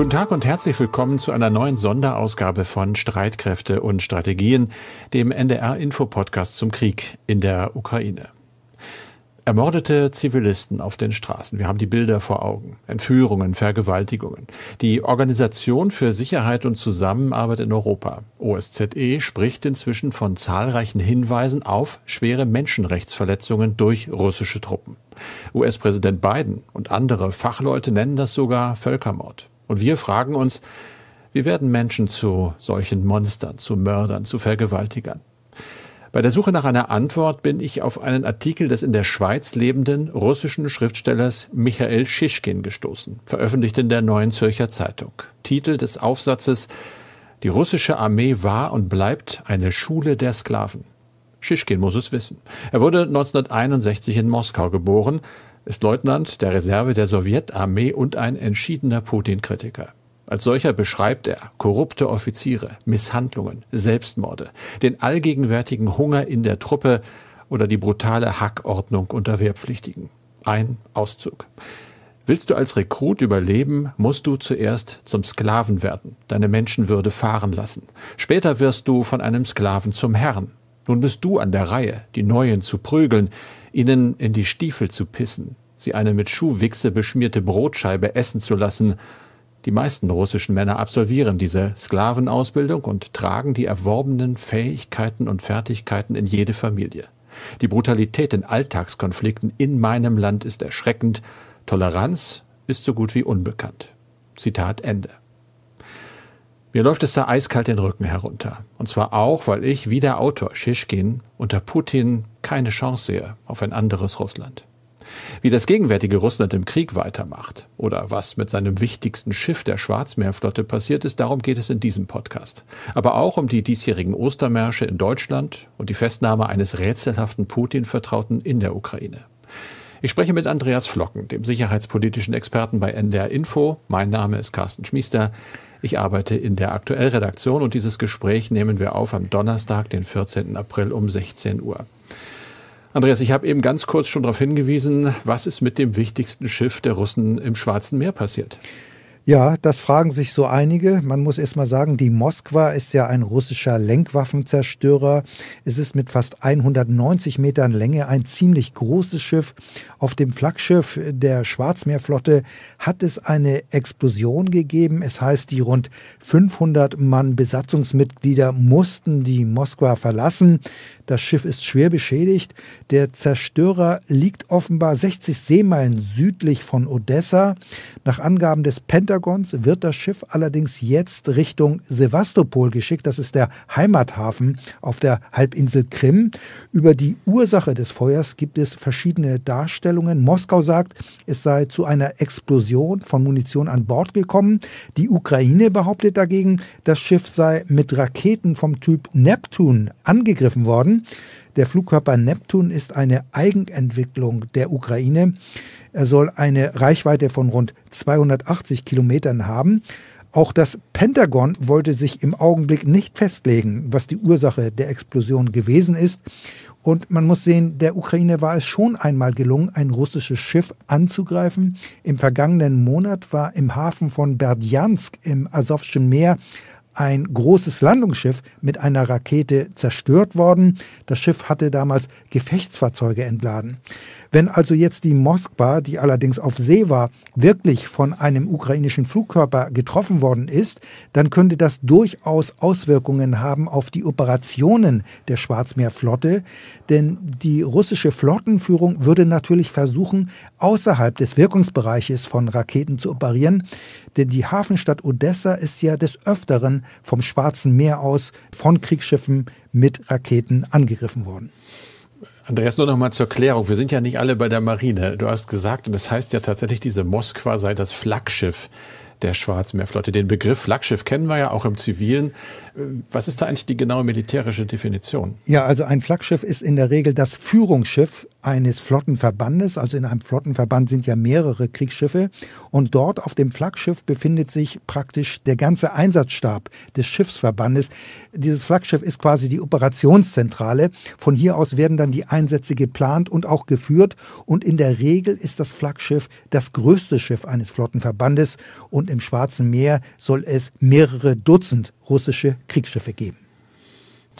Guten Tag und herzlich willkommen zu einer neuen Sonderausgabe von Streitkräfte und Strategien, dem NDR-Info-Podcast zum Krieg in der Ukraine. Ermordete Zivilisten auf den Straßen. Wir haben die Bilder vor Augen. Entführungen, Vergewaltigungen. Die Organisation für Sicherheit und Zusammenarbeit in Europa, OSZE, spricht inzwischen von zahlreichen Hinweisen auf schwere Menschenrechtsverletzungen durch russische Truppen. US-Präsident Biden und andere Fachleute nennen das sogar Völkermord. Und wir fragen uns, wie werden Menschen zu solchen Monstern, zu Mördern, zu Vergewaltigern? Bei der Suche nach einer Antwort bin ich auf einen Artikel des in der Schweiz lebenden russischen Schriftstellers Michael Schischkin gestoßen, veröffentlicht in der Neuen Zürcher Zeitung. Titel des Aufsatzes Die russische Armee war und bleibt eine Schule der Sklaven. Schischkin muss es wissen. Er wurde 1961 in Moskau geboren, ist Leutnant der Reserve der Sowjetarmee und ein entschiedener Putin-Kritiker. Als solcher beschreibt er korrupte Offiziere, Misshandlungen, Selbstmorde, den allgegenwärtigen Hunger in der Truppe oder die brutale Hackordnung unter Wehrpflichtigen. Ein Auszug. Willst du als Rekrut überleben, musst du zuerst zum Sklaven werden, deine Menschenwürde fahren lassen. Später wirst du von einem Sklaven zum Herrn. Nun bist du an der Reihe, die Neuen zu prügeln, ihnen in die Stiefel zu pissen, sie eine mit Schuhwichse beschmierte Brotscheibe essen zu lassen. Die meisten russischen Männer absolvieren diese Sklavenausbildung und tragen die erworbenen Fähigkeiten und Fertigkeiten in jede Familie. Die Brutalität in Alltagskonflikten in meinem Land ist erschreckend. Toleranz ist so gut wie unbekannt. Zitat Ende. Mir läuft es da eiskalt den Rücken herunter. Und zwar auch, weil ich, wie der Autor Schischkin, unter Putin keine Chance sehe auf ein anderes Russland wie das gegenwärtige Russland im Krieg weitermacht oder was mit seinem wichtigsten Schiff der Schwarzmeerflotte passiert ist, darum geht es in diesem Podcast. Aber auch um die diesjährigen Ostermärsche in Deutschland und die Festnahme eines rätselhaften Putin-Vertrauten in der Ukraine. Ich spreche mit Andreas Flocken, dem sicherheitspolitischen Experten bei NDR Info. Mein Name ist Carsten Schmiester. Ich arbeite in der Aktuellredaktion und dieses Gespräch nehmen wir auf am Donnerstag, den 14. April um 16 Uhr. Andreas, ich habe eben ganz kurz schon darauf hingewiesen, was ist mit dem wichtigsten Schiff der Russen im Schwarzen Meer passiert? Ja, das fragen sich so einige. Man muss erst mal sagen, die Moskwa ist ja ein russischer Lenkwaffenzerstörer. Es ist mit fast 190 Metern Länge ein ziemlich großes Schiff. Auf dem Flaggschiff der Schwarzmeerflotte hat es eine Explosion gegeben. Es heißt, die rund 500 Mann Besatzungsmitglieder mussten die Moskwa verlassen. Das Schiff ist schwer beschädigt. Der Zerstörer liegt offenbar 60 Seemeilen südlich von Odessa. Nach Angaben des Pentagons wird das Schiff allerdings jetzt Richtung Sevastopol geschickt. Das ist der Heimathafen auf der Halbinsel Krim. Über die Ursache des Feuers gibt es verschiedene Darstellungen. Moskau sagt, es sei zu einer Explosion von Munition an Bord gekommen. Die Ukraine behauptet dagegen, das Schiff sei mit Raketen vom Typ Neptun angegriffen worden. Der Flugkörper Neptun ist eine Eigenentwicklung der Ukraine. Er soll eine Reichweite von rund 280 Kilometern haben. Auch das Pentagon wollte sich im Augenblick nicht festlegen, was die Ursache der Explosion gewesen ist. Und man muss sehen, der Ukraine war es schon einmal gelungen, ein russisches Schiff anzugreifen. Im vergangenen Monat war im Hafen von Berdjansk im Asowschen Meer ein großes Landungsschiff mit einer Rakete zerstört worden. Das Schiff hatte damals Gefechtsfahrzeuge entladen. Wenn also jetzt die Moskwa, die allerdings auf See war, wirklich von einem ukrainischen Flugkörper getroffen worden ist, dann könnte das durchaus Auswirkungen haben auf die Operationen der Schwarzmeerflotte, denn die russische Flottenführung würde natürlich versuchen, außerhalb des Wirkungsbereiches von Raketen zu operieren, denn die Hafenstadt Odessa ist ja des Öfteren vom Schwarzen Meer aus von Kriegsschiffen mit Raketen angegriffen worden. Andreas, nur noch mal zur Klärung. Wir sind ja nicht alle bei der Marine. Du hast gesagt, und das heißt ja tatsächlich, diese Moskwa sei das Flaggschiff der Schwarzmeerflotte. Den Begriff Flaggschiff kennen wir ja auch im Zivilen. Was ist da eigentlich die genaue militärische Definition? Ja, also ein Flaggschiff ist in der Regel das Führungsschiff eines Flottenverbandes. Also in einem Flottenverband sind ja mehrere Kriegsschiffe. Und dort auf dem Flaggschiff befindet sich praktisch der ganze Einsatzstab des Schiffsverbandes. Dieses Flaggschiff ist quasi die Operationszentrale. Von hier aus werden dann die Einsätze geplant und auch geführt. Und in der Regel ist das Flaggschiff das größte Schiff eines Flottenverbandes. Und im Schwarzen Meer soll es mehrere Dutzend russische Kriegsschiffe geben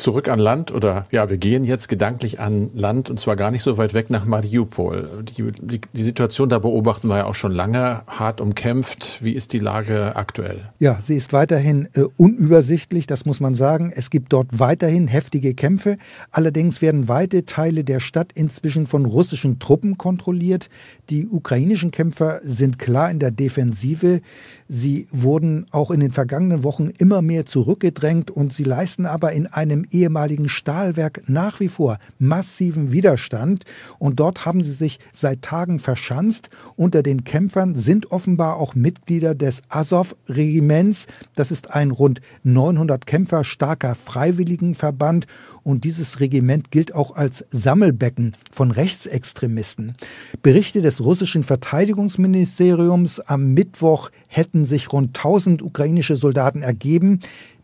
zurück an Land oder ja, wir gehen jetzt gedanklich an Land und zwar gar nicht so weit weg nach Mariupol. Die, die, die, Situation da beobachten wir ja auch schon lange, hart umkämpft. Wie ist die Lage aktuell? Ja, sie ist weiterhin äh, unübersichtlich, das muss man sagen. Es gibt dort weiterhin heftige Kämpfe. Allerdings werden weite Teile der Stadt inzwischen von russischen Truppen kontrolliert. Die ukrainischen Kämpfer sind klar in der Defensive. Sie wurden auch in den vergangenen Wochen immer mehr zurückgedrängt und sie leisten aber in einem ehemaligen Stahlwerk nach wie vor massiven Widerstand und dort haben sie sich seit Tagen verschanzt. Unter den Kämpfern sind offenbar auch Mitglieder des Azov-Regiments. Das ist ein rund 900 Kämpfer starker Freiwilligenverband und dieses Regiment gilt auch als Sammelbecken von Rechtsextremisten. Berichte des russischen Verteidigungsministeriums am Mittwoch hätten sich rund 1000 ukrainische Soldaten ergeben.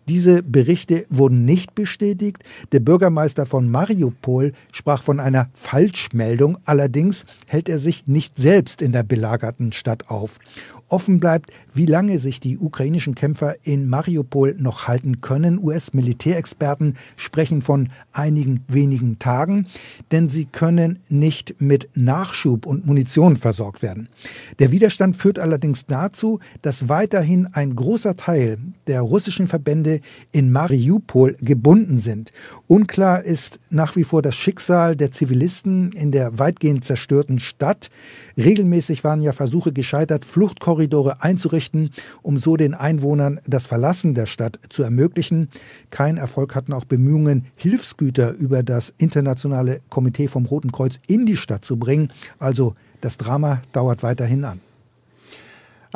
Diese Berichte wurden nicht bestätigt. Der Bürgermeister von Mariupol sprach von einer Falschmeldung. Allerdings hält er sich nicht selbst in der belagerten Stadt auf. Offen bleibt, wie lange sich die ukrainischen Kämpfer in Mariupol noch halten können. US-Militärexperten sprechen von einigen wenigen Tagen, denn sie können nicht mit Nachschub und Munition versorgt werden. Der Widerstand führt allerdings dazu, dass weiterhin ein großer Teil der russischen Verbände in Mariupol gebunden sind. Unklar ist nach wie vor das Schicksal der Zivilisten in der weitgehend zerstörten Stadt. Regelmäßig waren ja Versuche gescheitert, Fluchtkorridore einzurichten, um so den Einwohnern das Verlassen der Stadt zu ermöglichen. Kein Erfolg hatten auch Bemühungen, Hilfsgüter über das internationale Komitee vom Roten Kreuz in die Stadt zu bringen. Also das Drama dauert weiterhin an.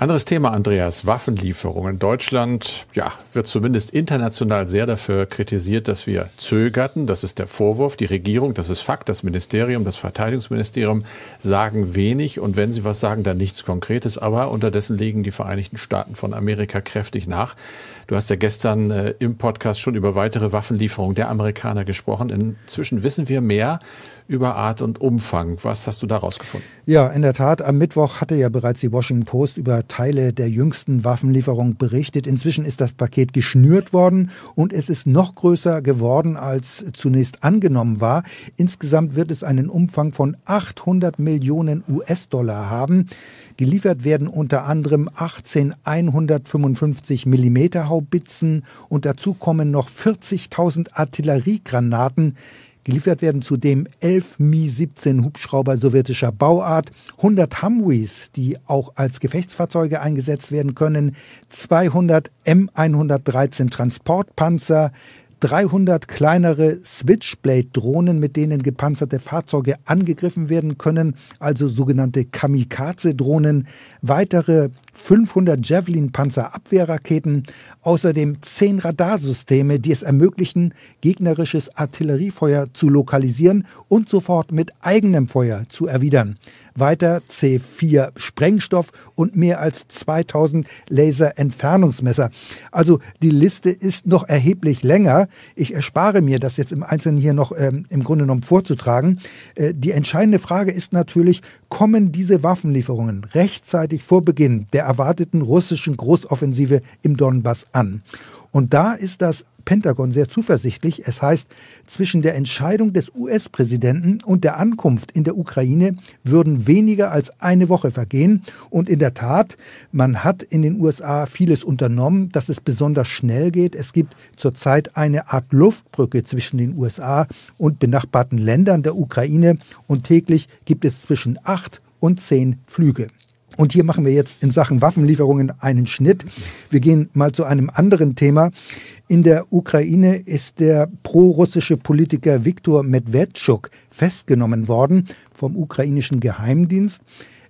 Anderes Thema, Andreas, Waffenlieferungen. Deutschland ja, wird zumindest international sehr dafür kritisiert, dass wir zögerten. Das ist der Vorwurf. Die Regierung, das ist Fakt, das Ministerium, das Verteidigungsministerium sagen wenig und wenn sie was sagen, dann nichts Konkretes. Aber unterdessen legen die Vereinigten Staaten von Amerika kräftig nach. Du hast ja gestern äh, im Podcast schon über weitere Waffenlieferungen der Amerikaner gesprochen. Inzwischen wissen wir mehr über Art und Umfang. Was hast du daraus gefunden? Ja, in der Tat. Am Mittwoch hatte ja bereits die Washington Post über Teile der jüngsten Waffenlieferung berichtet. Inzwischen ist das Paket geschnürt worden und es ist noch größer geworden, als zunächst angenommen war. Insgesamt wird es einen Umfang von 800 Millionen US-Dollar haben. Geliefert werden unter anderem 18 155 mm Haubitzen und dazu kommen noch 40.000 Artilleriegranaten. Geliefert werden zudem 11 Mi-17 Hubschrauber sowjetischer Bauart, 100 Humvees, die auch als Gefechtsfahrzeuge eingesetzt werden können, 200 M113 Transportpanzer, 300 kleinere Switchblade-Drohnen, mit denen gepanzerte Fahrzeuge angegriffen werden können, also sogenannte Kamikaze-Drohnen, weitere 500 javelin panzer abwehrraketen außerdem 10 Radarsysteme, die es ermöglichen, gegnerisches Artilleriefeuer zu lokalisieren und sofort mit eigenem Feuer zu erwidern. Weiter C4 Sprengstoff und mehr als 2000 Laser-Entfernungsmesser. Also die Liste ist noch erheblich länger. Ich erspare mir das jetzt im Einzelnen hier noch ähm, im Grunde genommen vorzutragen. Äh, die entscheidende Frage ist natürlich, kommen diese Waffenlieferungen rechtzeitig vor Beginn der der erwarteten russischen Großoffensive im Donbass an. Und da ist das Pentagon sehr zuversichtlich. Es heißt, zwischen der Entscheidung des US-Präsidenten und der Ankunft in der Ukraine würden weniger als eine Woche vergehen. Und in der Tat, man hat in den USA vieles unternommen, dass es besonders schnell geht. Es gibt zurzeit eine Art Luftbrücke zwischen den USA und benachbarten Ländern der Ukraine und täglich gibt es zwischen acht und zehn Flüge. Und hier machen wir jetzt in Sachen Waffenlieferungen einen Schnitt. Wir gehen mal zu einem anderen Thema. In der Ukraine ist der prorussische Politiker Viktor Medvedchuk festgenommen worden vom ukrainischen Geheimdienst.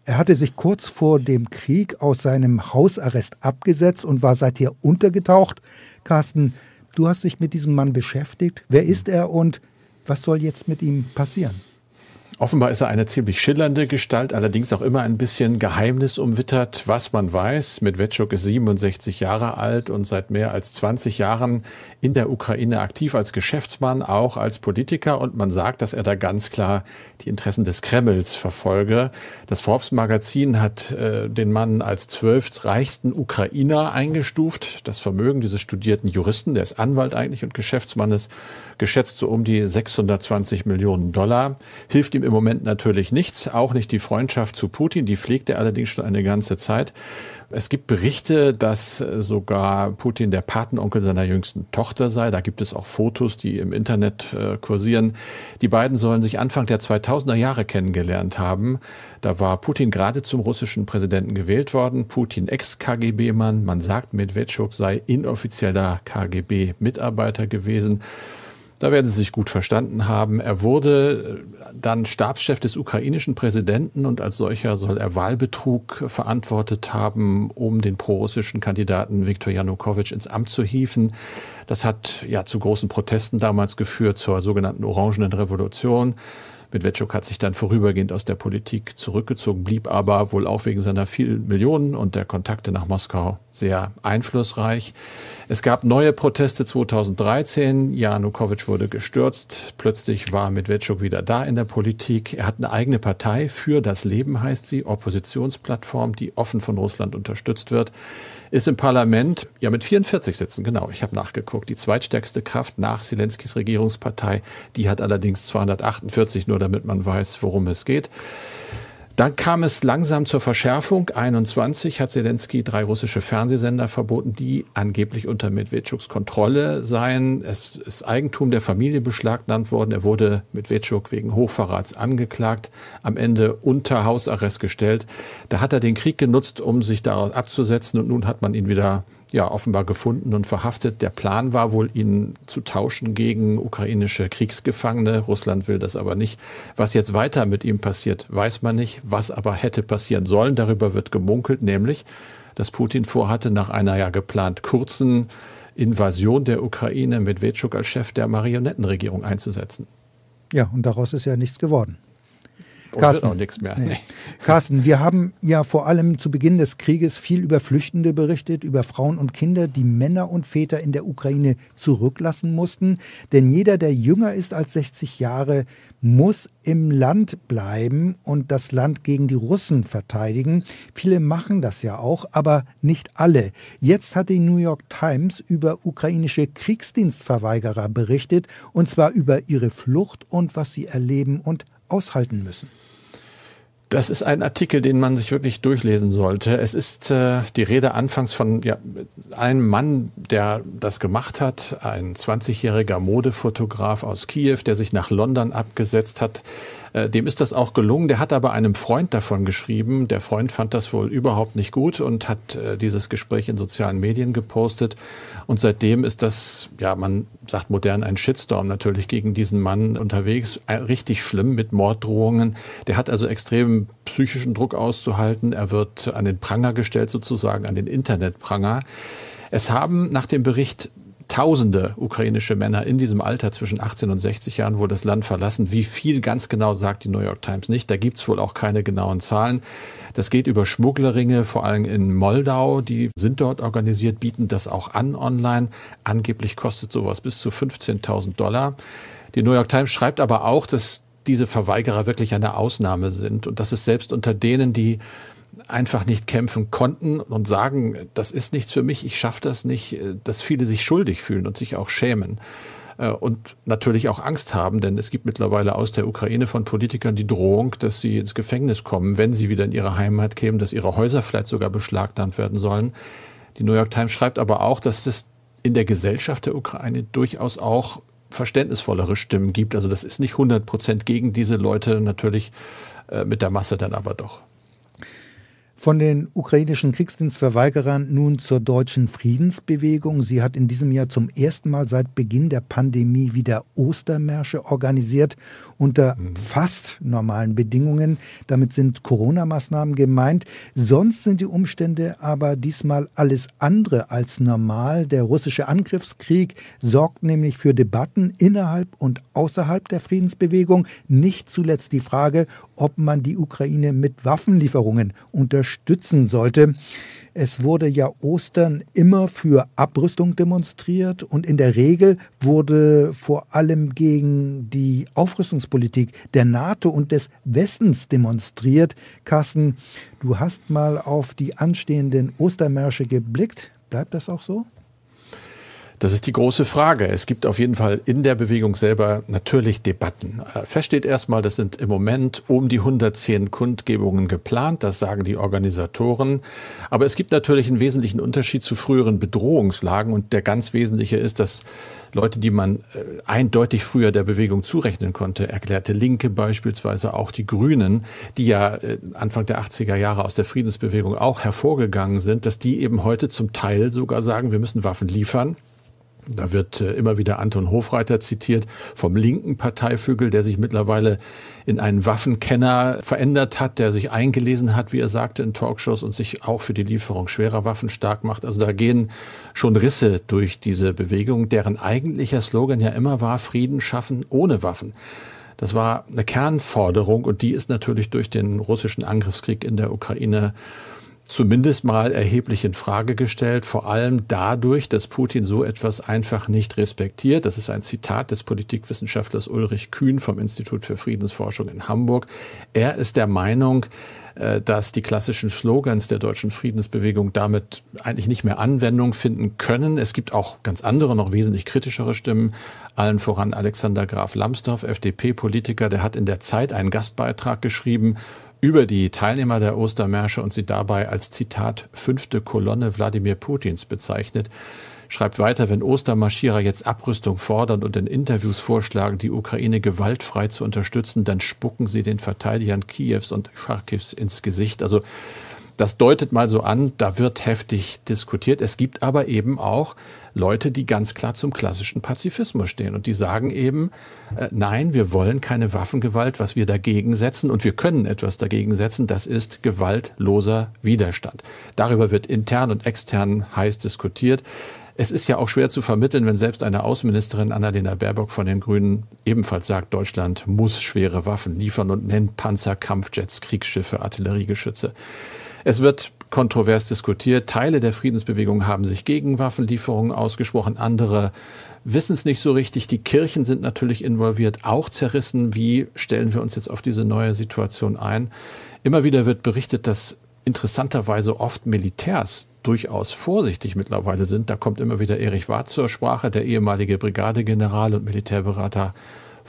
Er hatte sich kurz vor dem Krieg aus seinem Hausarrest abgesetzt und war seither untergetaucht. Carsten, du hast dich mit diesem Mann beschäftigt. Wer ist er und was soll jetzt mit ihm passieren? Offenbar ist er eine ziemlich schillernde Gestalt, allerdings auch immer ein bisschen Geheimnis umwittert, was man weiß. Medvedchuk ist 67 Jahre alt und seit mehr als 20 Jahren in der Ukraine aktiv als Geschäftsmann, auch als Politiker. Und man sagt, dass er da ganz klar die Interessen des Kremls verfolge. Das Forbes-Magazin hat äh, den Mann als zwölft reichsten Ukrainer eingestuft. Das Vermögen dieses studierten Juristen, der ist Anwalt eigentlich und Geschäftsmann ist, geschätzt so um die 620 Millionen Dollar, hilft ihm im Moment natürlich nichts, auch nicht die Freundschaft zu Putin, die pflegt er allerdings schon eine ganze Zeit. Es gibt Berichte, dass äh, sogar Putin der Patenonkel seiner jüngsten Tochter sei. Da gibt es auch Fotos, die im Internet äh, kursieren. Die beiden sollen sich Anfang der 2000er Jahre kennengelernt haben. Da war Putin gerade zum russischen Präsidenten gewählt worden. Putin Ex-KGB-Mann. Man sagt, Medvedchuk sei inoffizieller KGB-Mitarbeiter gewesen. Da werden sie sich gut verstanden haben. Er wurde äh, dann Stabschef des ukrainischen Präsidenten und als solcher soll er Wahlbetrug verantwortet haben, um den prorussischen Kandidaten Viktor Janukowitsch ins Amt zu hieven. Das hat ja zu großen Protesten damals geführt, zur sogenannten Orangenen Revolution. Medvedchuk hat sich dann vorübergehend aus der Politik zurückgezogen, blieb aber wohl auch wegen seiner vielen Millionen und der Kontakte nach Moskau sehr einflussreich. Es gab neue Proteste 2013. Janukowitsch wurde gestürzt. Plötzlich war Medvedchuk wieder da in der Politik. Er hat eine eigene Partei. Für das Leben heißt sie. Oppositionsplattform, die offen von Russland unterstützt wird ist im Parlament ja mit 44 Sitzen, genau, ich habe nachgeguckt, die zweitstärkste Kraft nach Zelenskis Regierungspartei. Die hat allerdings 248, nur damit man weiß, worum es geht. Dann kam es langsam zur Verschärfung. 21 hat Zelensky drei russische Fernsehsender verboten, die angeblich unter Medvedchuks Kontrolle seien. Es ist Eigentum der Familie beschlagnahmt worden. Er wurde Medvedchuk wegen Hochverrats angeklagt, am Ende unter Hausarrest gestellt. Da hat er den Krieg genutzt, um sich daraus abzusetzen und nun hat man ihn wieder ja, offenbar gefunden und verhaftet. Der Plan war wohl, ihn zu tauschen gegen ukrainische Kriegsgefangene. Russland will das aber nicht. Was jetzt weiter mit ihm passiert, weiß man nicht. Was aber hätte passieren sollen, darüber wird gemunkelt, nämlich, dass Putin vorhatte, nach einer ja geplant kurzen Invasion der Ukraine mit Wetschuk als Chef der Marionettenregierung einzusetzen. Ja, und daraus ist ja nichts geworden. Carsten, auch nichts mehr. Nee. Nee. Carsten, wir haben ja vor allem zu Beginn des Krieges viel über Flüchtende berichtet, über Frauen und Kinder, die Männer und Väter in der Ukraine zurücklassen mussten. Denn jeder, der jünger ist als 60 Jahre, muss im Land bleiben und das Land gegen die Russen verteidigen. Viele machen das ja auch, aber nicht alle. Jetzt hat die New York Times über ukrainische Kriegsdienstverweigerer berichtet, und zwar über ihre Flucht und was sie erleben und aushalten müssen. Das ist ein Artikel, den man sich wirklich durchlesen sollte. Es ist äh, die Rede anfangs von ja, einem Mann, der das gemacht hat, ein 20-jähriger Modefotograf aus Kiew, der sich nach London abgesetzt hat, äh, dem ist das auch gelungen. Der hat aber einem Freund davon geschrieben. Der Freund fand das wohl überhaupt nicht gut und hat äh, dieses Gespräch in sozialen Medien gepostet. Und seitdem ist das, ja, man sagt modern ein Shitstorm natürlich gegen diesen Mann unterwegs. Äh, richtig schlimm mit Morddrohungen. Der hat also extremen psychischen Druck auszuhalten. Er wird an den Pranger gestellt sozusagen, an den Internetpranger. Es haben nach dem Bericht Tausende ukrainische Männer in diesem Alter zwischen 18 und 60 Jahren wohl das Land verlassen. Wie viel ganz genau sagt die New York Times nicht. Da gibt's wohl auch keine genauen Zahlen. Das geht über Schmugglerringe, vor allem in Moldau. Die sind dort organisiert, bieten das auch an online. Angeblich kostet sowas bis zu 15.000 Dollar. Die New York Times schreibt aber auch, dass diese Verweigerer wirklich eine Ausnahme sind und dass es selbst unter denen, die einfach nicht kämpfen konnten und sagen, das ist nichts für mich, ich schaffe das nicht, äh, dass viele sich schuldig fühlen und sich auch schämen äh, und natürlich auch Angst haben, denn es gibt mittlerweile aus der Ukraine von Politikern die Drohung, dass sie ins Gefängnis kommen, wenn sie wieder in ihre Heimat kämen, dass ihre Häuser vielleicht sogar beschlagnahmt werden sollen. Die New York Times schreibt aber auch, dass es in der Gesellschaft der Ukraine durchaus auch verständnisvollere Stimmen gibt. Also das ist nicht 100 Prozent gegen diese Leute, natürlich äh, mit der Masse dann aber doch von den ukrainischen Kriegsdienstverweigerern nun zur deutschen Friedensbewegung. Sie hat in diesem Jahr zum ersten Mal seit Beginn der Pandemie wieder Ostermärsche organisiert unter mhm. fast normalen Bedingungen. Damit sind Corona-Maßnahmen gemeint. Sonst sind die Umstände aber diesmal alles andere als normal. Der russische Angriffskrieg sorgt nämlich für Debatten innerhalb und außerhalb der Friedensbewegung. Nicht zuletzt die Frage, ob man die Ukraine mit Waffenlieferungen unterstützen sollte. Es wurde ja Ostern immer für Abrüstung demonstriert und in der Regel wurde vor allem gegen die Aufrüstungs Sicherheitspolitik der NATO und des Westens demonstriert. Carsten, du hast mal auf die anstehenden Ostermärsche geblickt. Bleibt das auch so? Das ist die große Frage. Es gibt auf jeden Fall in der Bewegung selber natürlich Debatten. Fest äh, steht erstmal, das sind im Moment um die 110 Kundgebungen geplant, das sagen die Organisatoren. Aber es gibt natürlich einen wesentlichen Unterschied zu früheren Bedrohungslagen und der ganz wesentliche ist, dass Leute, die man äh, eindeutig früher der Bewegung zurechnen konnte, erklärte Linke beispielsweise, auch die Grünen, die ja äh, Anfang der 80er Jahre aus der Friedensbewegung auch hervorgegangen sind, dass die eben heute zum Teil sogar sagen, wir müssen Waffen liefern da wird äh, immer wieder Anton Hofreiter zitiert vom linken Parteivögel, der sich mittlerweile in einen Waffenkenner verändert hat, der sich eingelesen hat, wie er sagte, in Talkshows und sich auch für die Lieferung schwerer Waffen stark macht. Also da gehen schon Risse durch diese Bewegung, deren eigentlicher Slogan ja immer war, Frieden schaffen ohne Waffen. Das war eine Kernforderung und die ist natürlich durch den russischen Angriffskrieg in der Ukraine zumindest mal erheblich in Frage gestellt, vor allem dadurch, dass Putin so etwas einfach nicht respektiert. Das ist ein Zitat des Politikwissenschaftlers Ulrich Kühn vom Institut für Friedensforschung in Hamburg. Er ist der Meinung, äh, dass die klassischen Slogans der deutschen Friedensbewegung damit eigentlich nicht mehr Anwendung finden können. Es gibt auch ganz andere, noch wesentlich kritischere Stimmen, allen voran Alexander Graf Lambsdorff, FDP-Politiker, der hat in der Zeit einen Gastbeitrag geschrieben über die Teilnehmer der Ostermärsche und sie dabei als Zitat fünfte Kolonne Wladimir Putins bezeichnet, schreibt weiter, wenn Ostermarschierer jetzt Abrüstung fordern und in Interviews vorschlagen, die Ukraine gewaltfrei zu unterstützen, dann spucken sie den Verteidigern Kiews und Charkiws ins Gesicht. Also das deutet mal so an, da wird heftig diskutiert. Es gibt aber eben auch Leute, die ganz klar zum klassischen Pazifismus stehen und die sagen eben, äh, nein, wir wollen keine Waffengewalt, was wir dagegen setzen und wir können etwas dagegen setzen, das ist gewaltloser Widerstand. Darüber wird intern und extern heiß diskutiert. Es ist ja auch schwer zu vermitteln, wenn selbst eine Außenministerin Annalena Baerbock von den Grünen ebenfalls sagt, Deutschland muss schwere Waffen liefern und nennt Panzer, Kampfjets, Kriegsschiffe, Artilleriegeschütze. Es wird kontrovers diskutiert. Teile der Friedensbewegung haben sich gegen Waffenlieferungen ausgesprochen, andere wissen es nicht so richtig. Die Kirchen sind natürlich involviert, auch zerrissen. Wie stellen wir uns jetzt auf diese neue Situation ein? Immer wieder wird berichtet, dass interessanterweise oft Militärs durchaus vorsichtig mittlerweile sind. Da kommt immer wieder Erich Warth zur Sprache, der ehemalige Brigadegeneral und Militärberater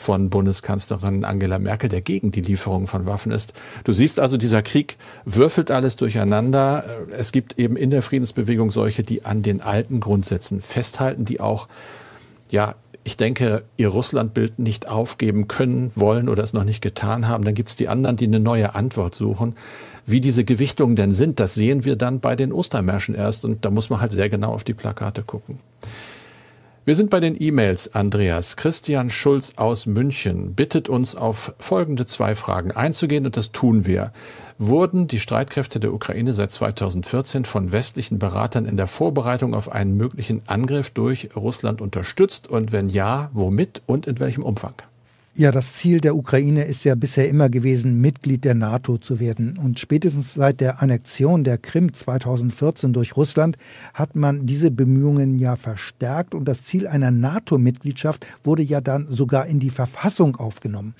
von Bundeskanzlerin Angela Merkel, der gegen die Lieferung von Waffen ist. Du siehst also, dieser Krieg würfelt alles durcheinander. Es gibt eben in der Friedensbewegung solche, die an den alten Grundsätzen festhalten, die auch, ja, ich denke, ihr Russlandbild nicht aufgeben können, wollen oder es noch nicht getan haben. Dann gibt es die anderen, die eine neue Antwort suchen. Wie diese Gewichtungen denn sind, das sehen wir dann bei den Ostermärschen erst. Und da muss man halt sehr genau auf die Plakate gucken. Wir sind bei den E-Mails, Andreas. Christian Schulz aus München bittet uns auf folgende zwei Fragen einzugehen und das tun wir. Wurden die Streitkräfte der Ukraine seit 2014 von westlichen Beratern in der Vorbereitung auf einen möglichen Angriff durch Russland unterstützt und wenn ja, womit und in welchem Umfang? Ja, das Ziel der Ukraine ist ja bisher immer gewesen, Mitglied der NATO zu werden. Und spätestens seit der Annexion der Krim 2014 durch Russland hat man diese Bemühungen ja verstärkt und das Ziel einer NATO-Mitgliedschaft wurde ja dann sogar in die Verfassung aufgenommen.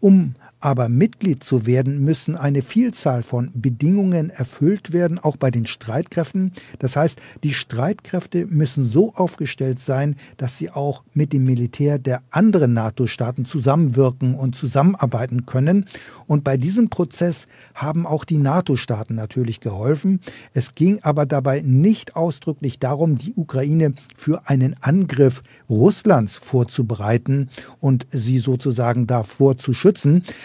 Um aber Mitglied zu werden, müssen eine Vielzahl von Bedingungen erfüllt werden, auch bei den Streitkräften. Das heißt, die Streitkräfte müssen so aufgestellt sein, dass sie auch mit dem Militär der anderen NATO-Staaten zusammenwirken und zusammenarbeiten können. Und bei diesem Prozess haben auch die NATO-Staaten natürlich geholfen. Es ging aber dabei nicht ausdrücklich darum, die Ukraine für einen Angriff Russlands vorzubereiten und sie sozusagen davor zu schützen.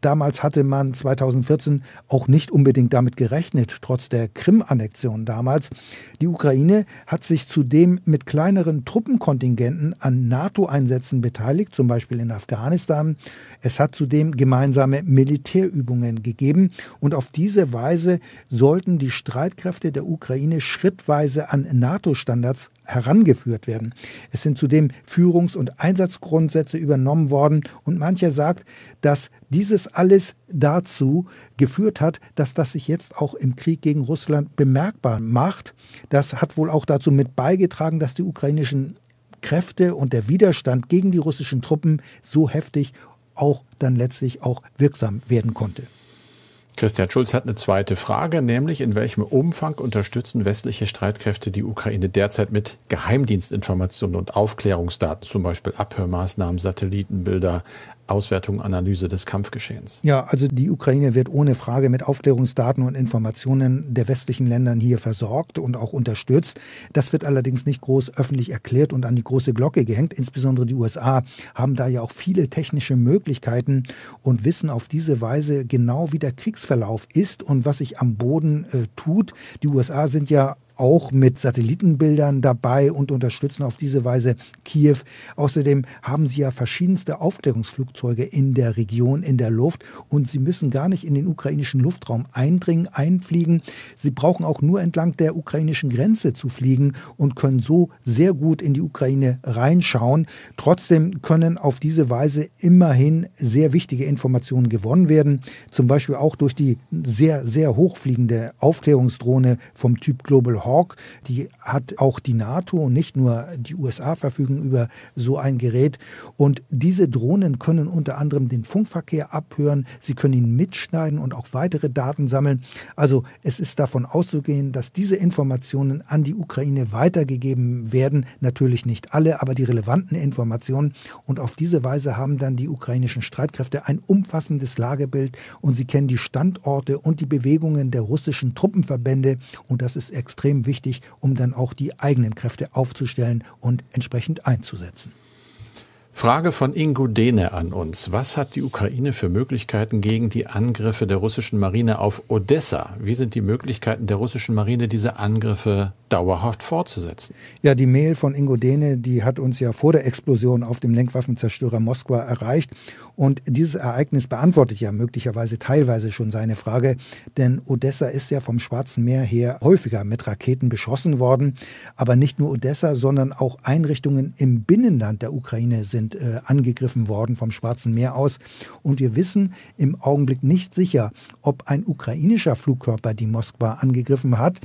Damals hatte man 2014 auch nicht unbedingt damit gerechnet, trotz der Krim-Annexion damals. Die Ukraine hat sich zudem mit kleineren Truppenkontingenten an NATO-Einsätzen beteiligt, zum Beispiel in Afghanistan. Es hat zudem gemeinsame Militärübungen gegeben und auf diese Weise sollten die Streitkräfte der Ukraine schrittweise an NATO-Standards herangeführt werden. Es sind zudem Führungs- und Einsatzgrundsätze übernommen worden und mancher sagt, dass dieses alles dazu geführt hat, dass das sich jetzt auch im Krieg gegen Russland bemerkbar macht. Das hat wohl auch dazu mit beigetragen, dass die ukrainischen Kräfte und der Widerstand gegen die russischen Truppen so heftig auch dann letztlich auch wirksam werden konnte. Christian Schulz hat eine zweite Frage, nämlich in welchem Umfang unterstützen westliche Streitkräfte die Ukraine derzeit mit Geheimdienstinformationen und Aufklärungsdaten, zum Beispiel Abhörmaßnahmen, Satellitenbilder, Auswertung, Analyse des Kampfgeschehens. Ja, also die Ukraine wird ohne Frage mit Aufklärungsdaten und Informationen der westlichen Ländern hier versorgt und auch unterstützt. Das wird allerdings nicht groß öffentlich erklärt und an die große Glocke gehängt. Insbesondere die USA haben da ja auch viele technische Möglichkeiten und wissen auf diese Weise genau, wie der Kriegsverlauf ist und was sich am Boden äh, tut. Die USA sind ja auch mit Satellitenbildern dabei und unterstützen auf diese Weise Kiew. Außerdem haben sie ja verschiedenste Aufklärungsflugzeuge in der Region, in der Luft und sie müssen gar nicht in den ukrainischen Luftraum eindringen, einfliegen. Sie brauchen auch nur entlang der ukrainischen Grenze zu fliegen und können so sehr gut in die Ukraine reinschauen. Trotzdem können auf diese Weise immerhin sehr wichtige Informationen gewonnen werden, zum Beispiel auch durch die sehr, sehr hochfliegende Aufklärungsdrohne vom Typ Global Hawk, die hat auch die NATO und nicht nur die USA verfügen über so ein Gerät. Und diese Drohnen können unter anderem den Funkverkehr abhören, sie können ihn mitschneiden und auch weitere Daten sammeln. Also es ist davon auszugehen, dass diese Informationen an die Ukraine weitergegeben werden. Natürlich nicht alle, aber die relevanten Informationen. Und auf diese Weise haben dann die ukrainischen Streitkräfte ein umfassendes Lagebild und sie kennen die Standorte und die Bewegungen der russischen Truppenverbände. Und das ist extrem extrem wichtig, um dann auch die eigenen Kräfte aufzustellen und entsprechend einzusetzen. Frage von Ingo Dehne an uns. Was hat die Ukraine für Möglichkeiten gegen die Angriffe der russischen Marine auf Odessa? Wie sind die Möglichkeiten der russischen Marine, diese Angriffe dauerhaft fortzusetzen. Ja, die Mail von Ingo Dehne, die hat uns ja vor der Explosion auf dem Lenkwaffenzerstörer Moskwa erreicht. Und dieses Ereignis beantwortet ja möglicherweise teilweise schon seine Frage, denn Odessa ist ja vom Schwarzen Meer her häufiger mit Raketen beschossen worden. Aber nicht nur Odessa, sondern auch Einrichtungen im Binnenland der Ukraine sind äh, angegriffen worden vom Schwarzen Meer aus. Und wir wissen im Augenblick nicht sicher, ob ein ukrainischer Flugkörper die Moskwa angegriffen hat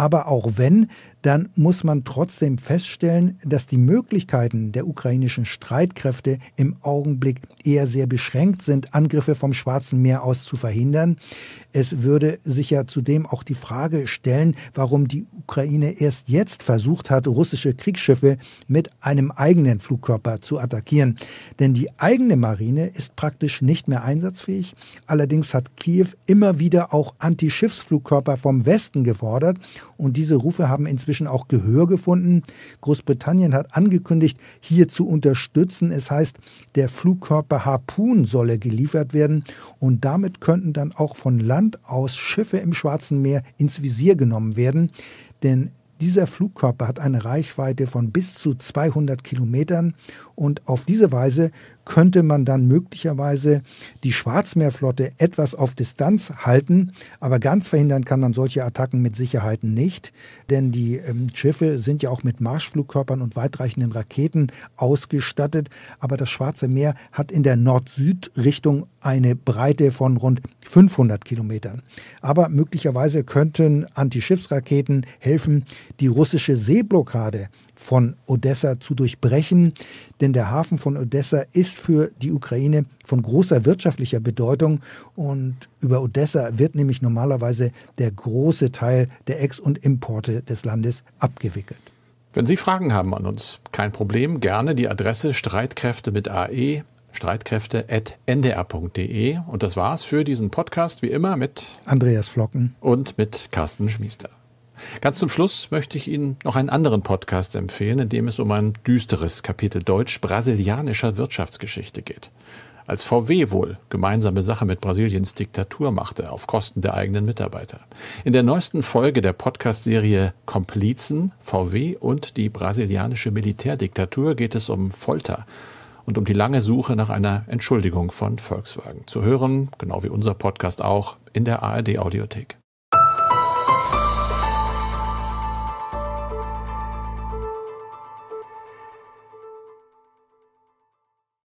aber auch wenn, dann muss man trotzdem feststellen, dass die Möglichkeiten der ukrainischen Streitkräfte im Augenblick eher sehr beschränkt sind, Angriffe vom Schwarzen Meer aus zu verhindern. Es würde sich ja zudem auch die Frage stellen, warum die Ukraine erst jetzt versucht hat, russische Kriegsschiffe mit einem eigenen Flugkörper zu attackieren. Denn die eigene Marine ist praktisch nicht mehr einsatzfähig. Allerdings hat Kiew immer wieder auch Antischiffsflugkörper vom Westen gefordert und diese Rufe haben inzwischen inzwischen auch Gehör gefunden. Großbritannien hat angekündigt, hier zu unterstützen. Es heißt, der Flugkörper Harpoon solle geliefert werden und damit könnten dann auch von Land aus Schiffe im Schwarzen Meer ins Visier genommen werden. Denn dieser Flugkörper hat eine Reichweite von bis zu 200 Kilometern und auf diese Weise könnte man dann möglicherweise die Schwarzmeerflotte etwas auf Distanz halten, aber ganz verhindern kann man solche Attacken mit Sicherheit nicht, denn die ähm, Schiffe sind ja auch mit Marschflugkörpern und weitreichenden Raketen ausgestattet, aber das Schwarze Meer hat in der Nord-Süd-Richtung eine Breite von rund 500 Kilometern. Aber möglicherweise könnten Antischiffsraketen helfen, die russische Seeblockade von Odessa zu durchbrechen, denn der Hafen von Odessa ist für die Ukraine von großer wirtschaftlicher Bedeutung und über Odessa wird nämlich normalerweise der große Teil der Ex- und Importe des Landes abgewickelt. Wenn Sie Fragen haben an uns, kein Problem, gerne die Adresse Streitkräfte mit AE streitkräfte.ndr.de. Und das war's für diesen Podcast, wie immer mit Andreas Flocken und mit Carsten Schmiester. Ganz zum Schluss möchte ich Ihnen noch einen anderen Podcast empfehlen, in dem es um ein düsteres Kapitel deutsch-brasilianischer Wirtschaftsgeschichte geht. Als VW wohl gemeinsame Sache mit Brasiliens Diktatur machte, auf Kosten der eigenen Mitarbeiter. In der neuesten Folge der Podcast-Serie Komplizen, VW und die brasilianische Militärdiktatur geht es um Folter und um die lange Suche nach einer Entschuldigung von Volkswagen. Zu hören, genau wie unser Podcast auch, in der ARD-Audiothek.